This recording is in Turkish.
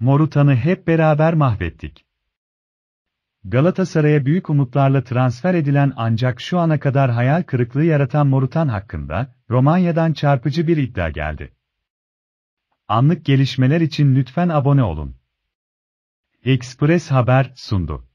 Morutan'ı hep beraber mahvettik. Galatasaray'a büyük umutlarla transfer edilen ancak şu ana kadar hayal kırıklığı yaratan Morutan hakkında, Romanya'dan çarpıcı bir iddia geldi. Anlık gelişmeler için lütfen abone olun. Express Haber sundu.